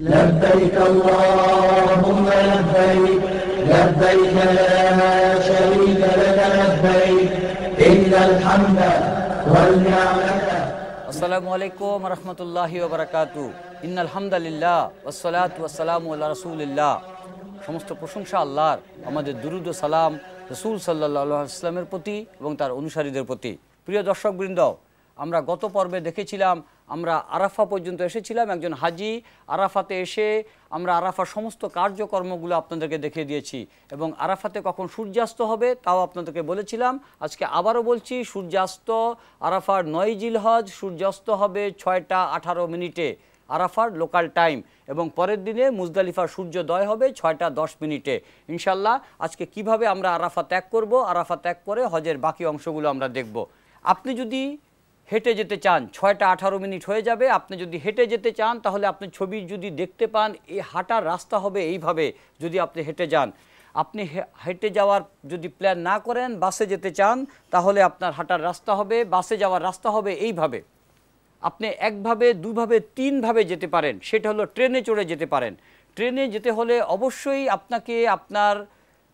لبيك اللهم لبيك لبيك لا شريك لك لبيك إلا الحمد والنعمة আসসালামু আলাইকুম ওবরাকাতু ওসলাত ওসালাম আল্লাহ রসুলিল্লাহ সমস্ত প্রশংসা আল্লাহর আমাদের দুরুদ সালাম রসুল সাল্লাহ ইসলামের প্রতি এবং তার অনুসারীদের প্রতি প্রিয় দর্শকবৃন্দ আমরা গত পর্বে দেখেছিলাম আমরা আরাফা পর্যন্ত এসেছিলাম একজন হাজি আরাফাতে এসে আমরা আরাফার সমস্ত কার্যকর্মগুলো আপনাদেরকে দেখিয়ে দিয়েছি এবং আরাফাতে কখন সূর্যাস্ত হবে তাও আপনাদেরকে বলেছিলাম আজকে আবারও বলছি সূর্যাস্ত আরাফার নয় জিলহজ সূর্যাস্ত হবে ছয়টা আঠারো মিনিটে আরাফার লোকাল টাইম এবং পরের দিনে মুজদালিফার সূর্যোদয় হবে ছয়টা দশ মিনিটে ইনশাল্লাহ আজকে কিভাবে আমরা আরাফা ত্যাগ করব আরাফা ত্যাগ করে হজের বাকি অংশগুলো আমরা দেখব আপনি যদি হেঁটে যেতে চান ছয়টা আঠারো মিনিট হয়ে যাবে আপনি যদি হেঁটে যেতে চান তাহলে আপনি ছবি যদি দেখতে পান এই হাঁটার রাস্তা হবে এইভাবে যদি আপনি হেঁটে যান আপনি হেঁটে যাওয়ার যদি প্ল্যান না করেন বাসে যেতে চান তাহলে আপনার হাঁটার রাস্তা হবে বাসে যাওয়ার রাস্তা হবে এইভাবে আপনি একভাবে দুভাবে তিনভাবে যেতে পারেন সেটা হলো ট্রেনে চড়ে যেতে পারেন ট্রেনে যেতে হলে অবশ্যই আপনাকে আপনার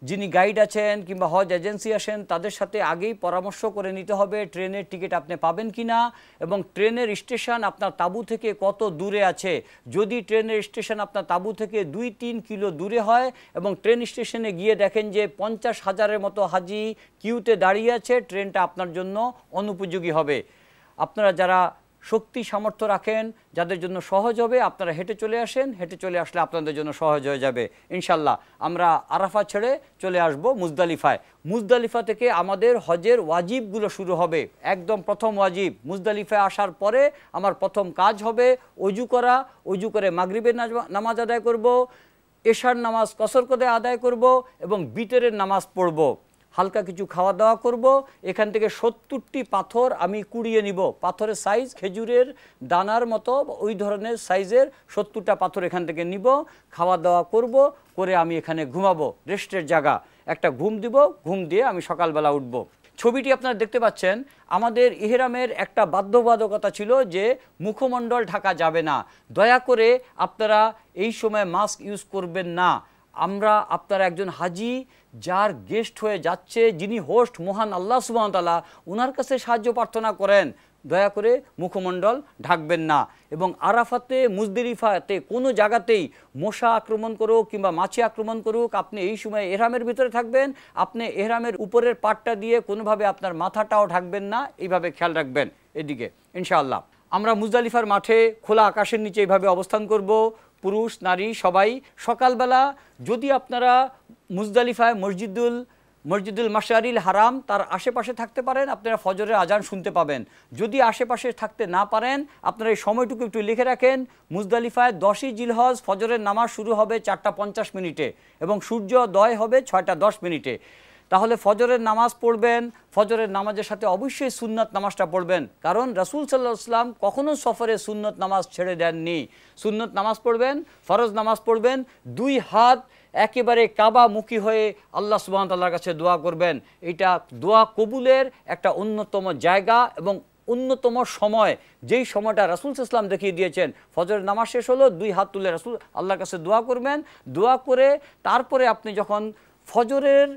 যিনি গাইড আছেন কিংবা হজ এজেন্সি আসেন তাদের সাথে আগেই পরামর্শ করে নিতে হবে ট্রেনের টিকিট আপনি পাবেন কি না এবং ট্রেনের স্টেশন আপনার তাবু থেকে কত দূরে আছে যদি ট্রেনের স্টেশন আপনার তাবু থেকে দুই তিন কিলো দূরে হয় এবং ট্রেন স্টেশনে গিয়ে দেখেন যে পঞ্চাশ হাজারের মতো হাজি কিউতে দাঁড়িয়ে আছে ট্রেনটা আপনার জন্য অনুপযোগী হবে আপনারা যারা শক্তি সামর্থ্য রাখেন যাদের জন্য সহজ হবে আপনারা হেঁটে চলে আসেন হেঁটে চলে আসলে আপনাদের জন্য সহজ হয়ে যাবে ইনশাল্লাহ আমরা আরাফা ছেড়ে চলে আসব মুজদালিফায় মুজদালিফা থেকে আমাদের হজের ওয়াজিবগুলো শুরু হবে একদম প্রথম ওয়াজিব মুজদালিফায় আসার পরে আমার প্রথম কাজ হবে অজু করা অজু করে মাগরীবের নামাজ আদায় করব এশার নামাজ কসর করে আদায় করব এবং বিতরের নামাজ পড়ব হালকা কিছু খাওয়া দাওয়া করব এখান থেকে সত্তরটি পাথর আমি কুড়িয়ে নিব পাথরের সাইজ খেজুরের দানার মতো ওই ধরনের সাইজের সত্তরটা পাথর এখান থেকে নিব খাওয়া দাওয়া করব করে আমি এখানে ঘুমাবো রেস্টের জায়গা একটা ঘুম দিব ঘুম দিয়ে আমি সকালবেলা উঠব ছবিটি আপনারা দেখতে পাচ্ছেন আমাদের ইহেরামের একটা বাধ্যবাধকতা ছিল যে মুখমণ্ডল ঢাকা যাবে না দয়া করে আপনারা এই সময় মাস্ক ইউজ করবেন না আমরা আপনার একজন হাজি যার গেস্ট হয়ে যাচ্ছে যিনি হোস্ট মহান আল্লাহ সুবাহতাল্লাহ ওনার কাছে সাহায্য প্রার্থনা করেন দয়া করে মুখমণ্ডল ঢাকবেন না এবং আরাফাতে মুজদিরিফাতে কোনো জায়গাতেই মশা আক্রমণ করুক কিংবা মাছি আক্রমণ করুক আপনি এই সময় এহরামের ভিতরে থাকবেন আপনি এহরামের উপরের পাটটা দিয়ে কোনোভাবে আপনার মাথাটাও ঢাকবেন না এইভাবে খেয়াল রাখবেন এদিকে ইনশাআল্লাহ আমরা মুজালিফার মাঠে খোলা আকাশের নিচে এইভাবে অবস্থান করব পুরুষ নারী সবাই সকালবেলা যদি আপনারা মুজদালিফায় মসজিদুল মসজিদুল মাসারিল হারাম তার আশেপাশে থাকতে পারেন আপনারা ফজরের আজান শুনতে পাবেন যদি আশেপাশে থাকতে না পারেন আপনারা এই সময়টুকু একটু লিখে রাখেন মুজদালিফায় দশই জিলহজ ফজরের নামাজ শুরু হবে চারটা পঞ্চাশ মিনিটে এবং সূর্য দয় হবে ছয়টা দশ মিনিটে তাহলে ফজরের নামাজ পড়বেন ফজরের নামাজের সাথে অবশ্যই সুন্নত নামাজটা পড়বেন কারণ রাসুল সাল্লাহ আসলাম কখনও সফরে সুন্নত নামাজ ছেড়ে দেননি সুন্নত নামাজ পড়বেন ফরজ নামাজ পড়বেন দুই হাত একেবারে কাবা মুখী হয়ে আল্লাহ সুবাহতাল্লাহর কাছে দোয়া করবেন এটা দোয়া কবুলের একটা অন্যতম জায়গা এবং অন্যতম সময় যেই সময়টা রাসুল ইসলাম দেখিয়ে দিয়েছেন ফজরের নামাজ শেষ হলো দুই হাত তুলে রাসুল আল্লাহর কাছে দোয়া করবেন দোয়া করে তারপরে আপনি যখন ফজরের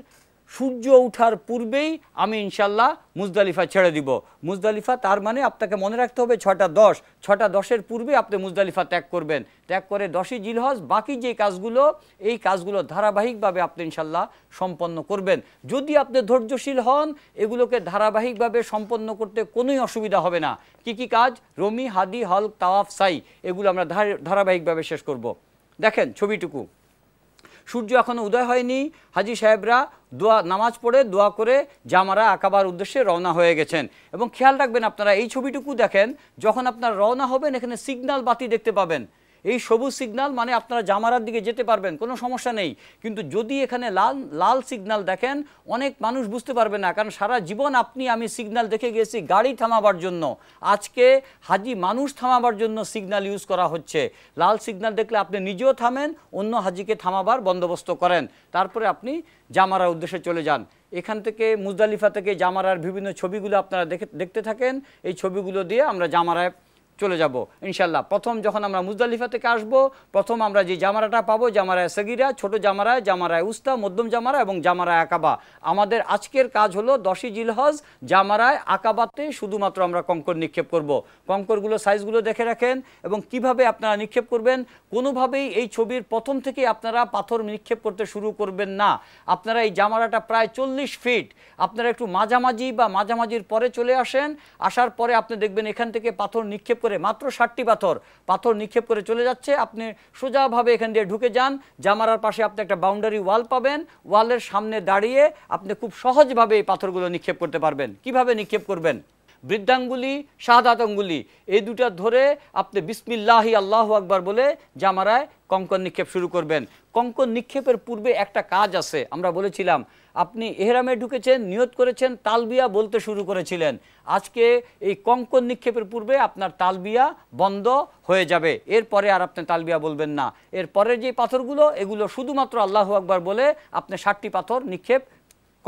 সূর্য ওঠার পূর্বেই আমি ইনশাল্লাহ মুজদালিফা ছেড়ে দিব মুজদালিফা তার মানে আপনাকে মনে রাখতে হবে ছটা দশ ছটা দশের পূর্বে আপনি মুজদালিফা ত্যাগ করবেন ত্যাগ করে দশই জিলহজ বাকি যে কাজগুলো এই কাজগুলো ধারাবাহিকভাবে আপনি ইনশাল্লাহ সম্পন্ন করবেন যদি আপনি ধৈর্যশীল হন এগুলোকে ধারাবাহিকভাবে সম্পন্ন করতে কোনোই অসুবিধা হবে না কি কি কাজ রমি হাদি হল তাওয়াফ সাই এগুলো আমরা ধারাবাহিকভাবে শেষ করব দেখেন ছবিটুকু সূর্য এখনও উদয় হয়নি হাজি সাহেবরা দোয়া নামাজ পড়ে দোয়া করে জামারা আঁকাবার উদ্দেশ্যে রওনা হয়ে গেছেন এবং খেয়াল রাখবেন আপনারা এই ছবিটুকু দেখেন যখন আপনারা রওনা হবেন এখানে সিগনাল বাতি দেখতে পাবেন এই সবুজ সিগনাল মানে আপনারা জামারার দিকে যেতে পারবেন কোনো সমস্যা নেই কিন্তু যদি এখানে লাল লাল সিগনাল দেখেন অনেক মানুষ বুঝতে পারবে না কারণ সারা জীবন আপনি আমি সিগনাল দেখে গেছি গাড়ি থামাবার জন্য আজকে হাজি মানুষ থামাবার জন্য সিগনাল ইউজ করা হচ্ছে লাল সিগনাল দেখলে আপনি নিজেও থামেন অন্য হাজিকে থামাবার বন্দোবস্ত করেন তারপরে আপনি জামারার উদ্দেশ্যে চলে যান এখান থেকে মুজদালিফা থেকে জামারার বিভিন্ন ছবিগুলো আপনারা দেখে দেখতে থাকেন এই ছবিগুলো দিয়ে আমরা জামারায় চলে যাব ইনশাল্লাহ প্রথম যখন আমরা মুজদালিফা থেকে আসব প্রথম আমরা যে জামারাটা পাবো জামারায় সগিরা ছোট জামারায় জামারায় উস্তা মধ্যম জামারা এবং জামারায় আকাবা আমাদের আজকের কাজ হলো দশই জিলহজ জামারায় আকাবাতে শুধুমাত্র আমরা কঙ্কর নিক্ষেপ করব। কঙ্করগুলো সাইজগুলো দেখে রাখেন এবং কিভাবে আপনারা নিক্ষেপ করবেন কোনোভাবেই এই ছবির প্রথম থেকে আপনারা পাথর নিক্ষেপ করতে শুরু করবেন না আপনারা এই জামারাটা প্রায় চল্লিশ ফিট আপনারা একটু মাঝামাঝি বা মাঝামাঝির পরে চলে আসেন আসার পরে আপনি দেখবেন এখান থেকে পাথর নিক্ষেপ করে মাত্র ষাটটি পাথর পাথর নিক্ষেপ করে চলে যাচ্ছে আপনি সোজাভাবে এখান দিয়ে ঢুকে যান জামারার পাশে আপনি একটা বাউন্ডারি ওয়াল পাবেন ওয়ালের সামনে দাঁড়িয়ে আপনি খুব সহজভাবে এই পাথরগুলো নিক্ষেপ করতে পারবেন কিভাবে নিক্ষেপ করবেন বৃদ্ধাঙ্গুলি শাহাদাত আঙ্গুলি এই দুটা ধরে আপনি বিসমিল্লাহি আল্লাহ আকবার বলে জামারায় কঙ্কন নিক্ষেপ শুরু করবেন কঙ্কন নিক্ষেপের পূর্বে একটা কাজ আছে আমরা বলেছিলাম আপনি এহরামে ঢুকেছেন নিয়ত করেছেন তালবিয়া বলতে শুরু করেছিলেন আজকে এই কঙ্কন নিক্ষেপের পূর্বে আপনার তালবিয়া বন্ধ হয়ে যাবে এরপরে আর আপনি তালবিয়া বলবেন না এর যে পাথরগুলো এগুলো শুধুমাত্র আল্লাহ আকবার বলে আপনি ষাটটি পাথর নিক্ষেপ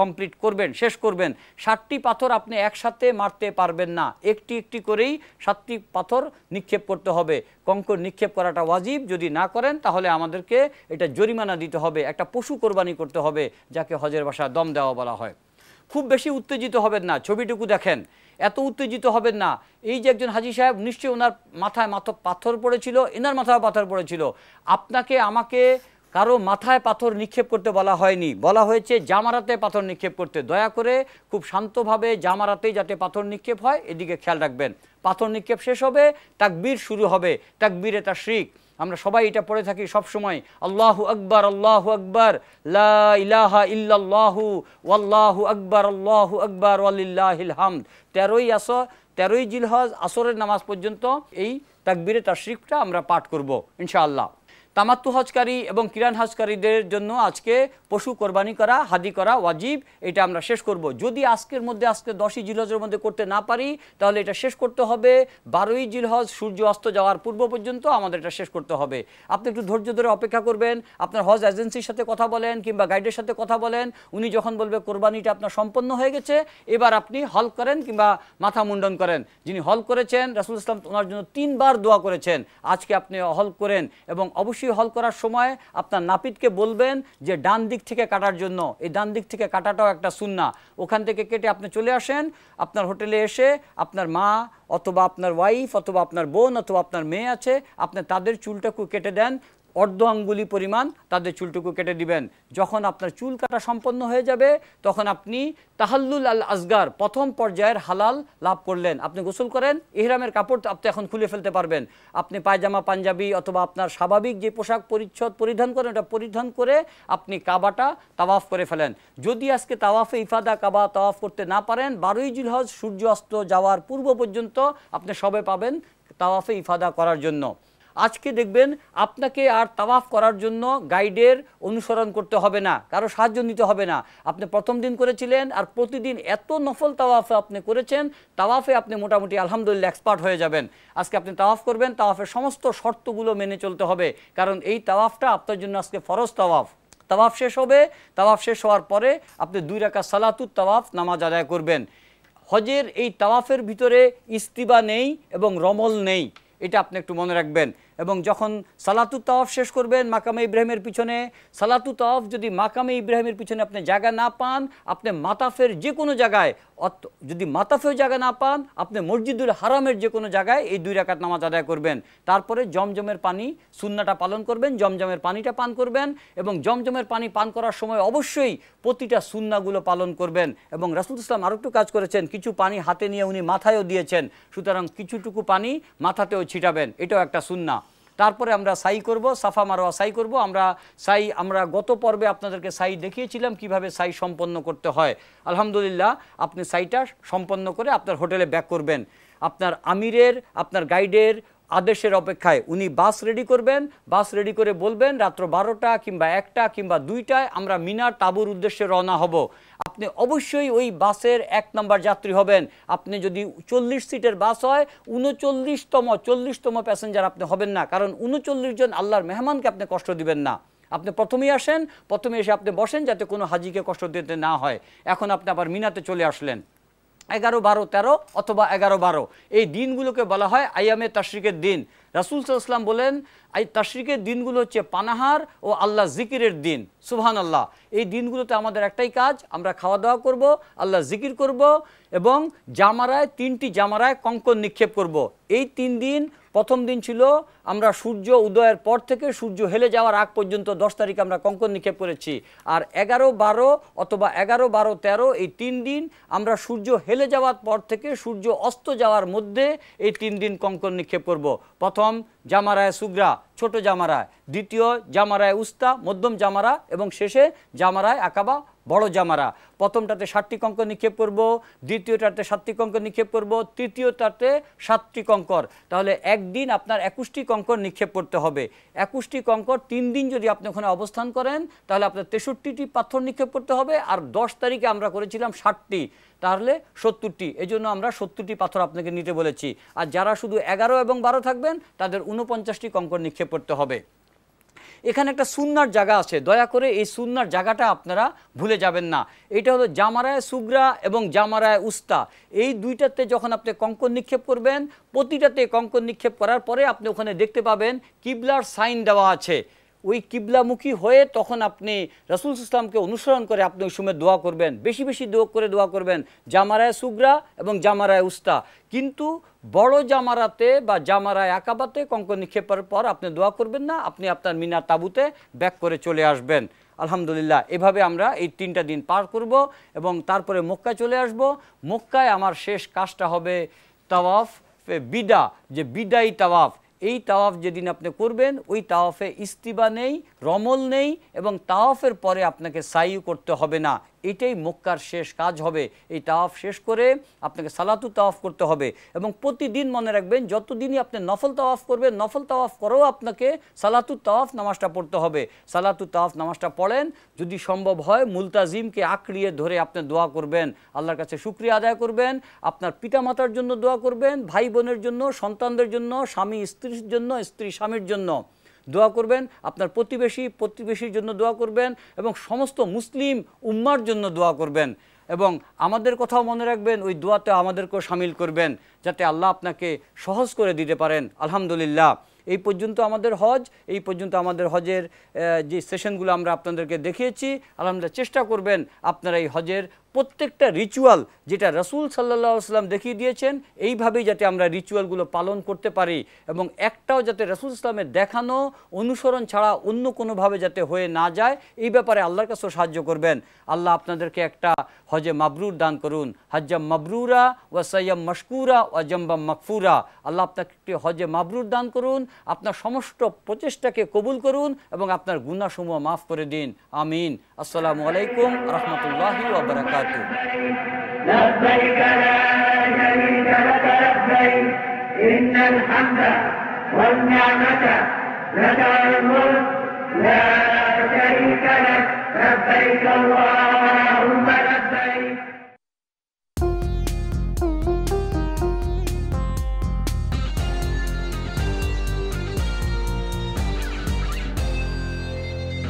কমপ্লিট করবেন শেষ করবেন সাতটি পাথর আপনি একসাথে মারতে পারবেন না একটি একটি করেই সাতটি পাথর নিক্ষেপ করতে হবে কঙ্কর নিক্ষেপ করাটা ওয়াজিব যদি না করেন তাহলে আমাদেরকে এটা জরিমানা দিতে হবে একটা পশু কোরবানি করতে হবে যাকে হজের বাসা দম দেওয়া বলা হয় খুব বেশি উত্তেজিত হবেন না ছবিটুকু দেখেন এত উত্তেজিত হবেন না এই যে একজন হাজি সাহেব নিশ্চয়ই ওনার মাথায় মাথা পাথর পড়েছিল এনার মাথায় পাথর পড়েছিল আপনাকে আমাকে কারো মাথায় পাথর নিক্ষেপ করতে বলা হয়নি বলা হয়েছে জামারাতে পাথর নিক্ষেপ করতে দয়া করে খুব শান্তভাবে জামারাতেই যাতে পাথর নিক্ষেপ হয় এদিকে খেয়াল রাখবেন পাথর নিক্ষেপ শেষ হবে তাকবীর শুরু হবে তাকবীরে তা শ্রিক আমরা সবাই এটা পড়ে থাকি সব সময় আকবর আকবার আকবর আকবার লা ইলাহা ইল্লাল্লাহু ওয়াল্লাহু আকবর আল্লাহু তেরোই আস তেরোই জিলহজ আসরের নামাজ পর্যন্ত এই তাকবীরে শিখটা আমরা পাঠ করব ইনশাআল্লাহ তামাত্তু হজকারী এবং কিরান হজকারীদের জন্য আজকে পশু কোরবানি করা হাদি করা ওয়াজিব এটা আমরা শেষ করব যদি আজকের মধ্যে আজকে দশই জিলহজের মধ্যে করতে না পারি তাহলে এটা শেষ করতে হবে বারোই জিলহজ সূর্য অস্ত যাওয়ার পূর্ব পর্যন্ত আমাদের এটা শেষ করতে হবে আপনি একটু ধৈর্য ধরে অপেক্ষা করবেন আপনার হজ এজেন্সির সাথে কথা বলেন কিংবা গাইডের সাথে কথা বলেন উনি যখন বলবে কোরবানিটা আপনার সম্পন্ন হয়ে গেছে এবার আপনি হল করেন কিংবা মাথা মুন্ডন করেন যিনি হল করেছেন রাসুল ইসলাম ওনার জন্য তিনবার দোয়া করেছেন আজকে আপনি হল করেন এবং অবশ্যই রশি হল করার সময় আপনার নাপিতকে বলবেন যে ডান দিক থেকে কাটার জন্য এই ডান দিক থেকে কাটাটাও একটা সুন্না ওখান থেকে কেটে আপনি চলে আসেন আপনার হোটেলে এসে আপনার মা অথবা আপনার ওয়াইফ অথবা আপনার বোন অথবা আপনার মেয়ে আছে আপনি তাদের চুলটা কেটে দেন অর্ধ আঙ্গুলি পরিমাণ তাদের চুলটুকু কেটে দিবেন যখন আপনার চুল কাটা সম্পন্ন হয়ে যাবে তখন আপনি তাহাল্লুল আল আসগার প্রথম পর্যায়ের হালাল লাভ করলেন আপনি গোসল করেন ইহরামের কাপড় আপনি এখন খুলে ফেলতে পারবেন আপনি পায়জামা পাঞ্জাবি অথবা আপনার স্বাভাবিক যে পোশাক পরিচ্ছদ পরিধান করেন ওটা পরিধান করে আপনি কাবাটা তাওয়াফ করে ফেলেন যদি আজকে তাওয়াফে ইফাদা কাবা তাওয়াফ করতে না পারেন বারোই জুলহজ সূর্য অস্ত যাওয়ার পূর্ব পর্যন্ত আপনি সবে পাবেন তাওয়াফে ইফাদা করার জন্য আজকে দেখবেন আপনাকে আর তাওয়াফ করার জন্য গাইডের অনুসরণ করতে হবে না কারো সাহায্য নিতে হবে না আপনি প্রথম দিন করেছিলেন আর প্রতিদিন এত নফল তাওয়াফে আপনি করেছেন তাওয়াফে আপনি মোটামুটি আলহামদুলিল্লাহ এক্সপার্ট হয়ে যাবেন আজকে আপনি তাওয়াফ করবেন তাওয়াফের সমস্ত শর্তগুলো মেনে চলতে হবে কারণ এই তাওয়াফটা আপনার জন্য আজকে ফরজ তাওয়াফ তাওয়াফ শেষ হবে তাওয়াফ শেষ হওয়ার পরে আপনি দুই রাখা সালাতুর তাওয়াফ নামাজ আদায় করবেন হজের এই তাওয়াফের ভিতরে ইস্তিবা নেই এবং রমল নেই এটা আপনি একটু মনে রাখবেন এবং যখন সালাতু তাওয়াফ শেষ করবেন মাকামে ইব্রাহিমের পিছনে সালাতু তাওয়াফ যদি মাকামে ইব্রাহিমের পিছনে আপনি জায়গা না পান আপনি মাতাফের যে কোনো জায়গায় যদি মাতাফেও জায়গা না পান আপনি মসজিদুল হারামের যে কোনো জায়গায় এই দুই রাকাত নামাজ আদায় করবেন তারপরে জমজমের পানি সুন্নাটা পালন করবেন জমজমের পানিটা পান করবেন এবং জমজমের পানি পান করার সময় অবশ্যই প্রতিটা সুন্নাগুলো পালন করবেন এবং রাসুল ইসলাম আরেকটু কাজ করেছেন কিছু পানি হাতে নিয়ে উনি মাথায়ও দিয়েছেন সুতরাং কিছুটুকু পানি মাথাতেও ছিটাবেন এটাও একটা সুন্না তারপরে আমরা সাই করব সাফা মারোয়া সাই করব আমরা সাই আমরা গত পর্বে আপনাদেরকে সাই দেখিয়েছিলাম কিভাবে সাই সম্পন্ন করতে হয় আলহামদুলিল্লাহ আপনি সাইটা সম্পন্ন করে আপনার হোটেলে ব্যাক করবেন আপনার আমিরের আপনার গাইডের আদেশের অপেক্ষায় উনি বাস রেডি করবেন বাস রেডি করে বলবেন রাত্র বারোটা কিংবা একটা কিংবা দুইটায় আমরা মিনার তাবুর উদ্দেশ্যে রওনা হব আপনি অবশ্যই ওই বাসের এক নম্বর যাত্রী হবেন আপনি যদি চল্লিশ সিটের বাস হয় উনচল্লিশতম চল্লিশতম প্যাসেঞ্জার আপনি হবেন না কারণ উনচল্লিশ জন আল্লাহর মেহমানকে আপনি কষ্ট দিবেন না আপনি প্রথমেই আসেন প্রথমে এসে আপনি বসেন যাতে কোনো হাজিকে কষ্ট দিতে না হয় এখন আপনি আবার মিনাতে চলে আসলেন এগারো বারো তেরো অথবা এগারো বারো এই দিনগুলোকে বলা হয় আয়ামে তাশরিকের দিন রাসুল সাল্লাম বলেন এই তাশরিকের দিনগুলো হচ্ছে পানাহার ও আল্লাহ জিকিরের দিন সুবহান আল্লাহ এই দিনগুলোতে আমাদের একটাই কাজ আমরা খাওয়া দাওয়া করব আল্লাহ জিকির করব এবং জামারায় তিনটি জামারায় কঙ্কন নিক্ষেপ করব এই তিন দিন প্রথম দিন ছিল আমরা সূর্য উদয়ের পর থেকে সূর্য হেলে যাওয়ার আগ পর্যন্ত দশ তারিখ আমরা কঙ্কন নিক্ষেপ করেছি আর এগারো বারো অথবা এগারো বারো তেরো এই তিন দিন আমরা সূর্য হেলে যাওয়ার পর থেকে সূর্য অস্ত যাওয়ার মধ্যে এই তিন দিন কঙ্কন নিক্ষেপ করব প্রথম জামারায় সুগরা ছোট জামারায় দ্বিতীয় জামারায় উস্তা মধ্যম জামারা এবং শেষে জামারায় আকাবা বড় জামারা প্রথমটাতে ষাটটি কঙ্কর নিক্ষেপ করব দ্বিতীয়টাতে সাতটি কঙ্কর নিক্ষেপ করব তৃতীয়টাতে সাতটি কঙ্কর তাহলে একদিন আপনার একুশটি কঙ্কর নিক্ষেপ করতে হবে একুশটি কঙ্কর তিন দিন যদি আপনি ওখানে অবস্থান করেন তাহলে আপনার তেষট্টিটি পাথর নিক্ষেপ করতে হবে আর দশ তারিখে আমরা করেছিলাম ষাটটি তাহলে সত্তরটি এই জন্য আমরা সত্তরটি পাথর আপনাকে নিতে বলেছি আর যারা শুধু এগারো এবং বারো থাকবেন তাদের উনপঞ্চাশটি কঙ্কর নিক্ষেপ করতে হবে এখানে একটা সুন্নার জায়গা আছে দয়া করে এই সুন্নার জায়গাটা আপনারা ভুলে যাবেন না এটা হলো জামারায় সুগ্রা এবং জামারায় উস্তা এই দুইটাতে যখন আপনি কঙ্কন নিক্ষেপ করবেন প্রতিটাতে কঙ্কন নিক্ষেপ করার পরে আপনি ওখানে দেখতে পাবেন কিবলার সাইন দেওয়া আছে ওই কিবলামুখী হয়ে তখন আপনি রাসুল ইসলামকে অনুসরণ করে আপনি ওই সময় দোয়া করবেন বেশি বেশি দোয়া করে দোয়া করবেন জামারায় সুগরা এবং জামারায় উস্তা কিন্তু বড় জামারাতে বা জামারায় একাবাতে কঙ্ক নিক্ষেপের পর আপনি দোয়া করবেন না আপনি আপনার মিনা তাবুতে ব্যাক করে চলে আসবেন আলহামদুলিল্লাহ এভাবে আমরা এই তিনটা দিন পার করব এবং তারপরে মক্কায় চলে আসব মক্কায় আমার শেষ কাজটা হবে তাওয়াফ বিদা যে বিদায়ী তাওয়াফ এই তাওয়াফ যেদিন আপনি করবেন ওই তাওয়াফে ইস্তিবা নেই রমল নেই এবং তাওয়াফের পরে আপনাকে সাইউ করতে হবে না এটাই মক্কার শেষ কাজ হবে এই তাওয়াফ শেষ করে আপনাকে সালাতু তাওয়াফ করতে হবে এবং প্রতিদিন মনে রাখবেন যতদিনই আপনি নফল তাওয়াফ করবেন নফল তাওয়াফ করেও আপনাকে সালাতু তাওয়াফ নামাজটা পড়তে হবে সালাতু তাওয়াফ নামাজটা পড়েন যদি সম্ভব হয় মুলতাজিমকে আঁকড়িয়ে ধরে আপনি দোয়া করবেন আল্লাহর কাছে শুক্রিয়া আদায় করবেন আপনার পিতামাতার জন্য দোয়া করবেন ভাই বোনের জন্য সন্তানদের জন্য স্বামী স্ত্রীর জন্য স্ত্রী স্বামীর জন্য দোয়া করবেন আপনার প্রতিবেশী প্রতিবেশীর জন্য দোয়া করবেন এবং সমস্ত মুসলিম উম্মার জন্য দোয়া করবেন এবং আমাদের কথাও মনে রাখবেন ওই দোয়াতে আমাদেরকেও সামিল করবেন যাতে আল্লাহ আপনাকে সহজ করে দিতে পারেন আলহামদুলিল্লাহ এই পর্যন্ত আমাদের হজ এই পর্যন্ত আমাদের হজের যে সেশনগুলো আমরা আপনাদেরকে দেখিয়েছি আলহামদুলিল্লাহ চেষ্টা করবেন আপনারা এই হজের প্রত্যেকটা রিচুয়াল যেটা রসুল সাল্লা সাল্লাম দেখিয়ে দিয়েছেন এইভাবেই যাতে আমরা রিচুয়ালগুলো পালন করতে পারি এবং একটাও যাতে রসুল ইসলামের দেখানো অনুসরণ ছাড়া অন্য কোনোভাবে যাতে হয়ে না যায় এই ব্যাপারে আল্লাহর কাছেও সাহায্য করবেন আল্লাহ আপনাদেরকে একটা হজে মাবরুর দান করুন হজ্জাম মাবরুরা ও সৈয়াম মশকুরা ও জম্বাম মকফুরা আল্লাহ আপনাকে একটি হজে মাবরুর দান করুন আপনার সমস্ত প্রচেষ্টাকে কবুল করুন এবং আপনার গুণাসমূহ মাফ করে দিন আমিন আসসালামু আলাইকুম রহমতুল্লাহি ওবরাকাত وبركاته لبيك لا شريك لك لبيك إن الحمد والنعمة لك الملك لا شريك لك لبيك اللهم لبيك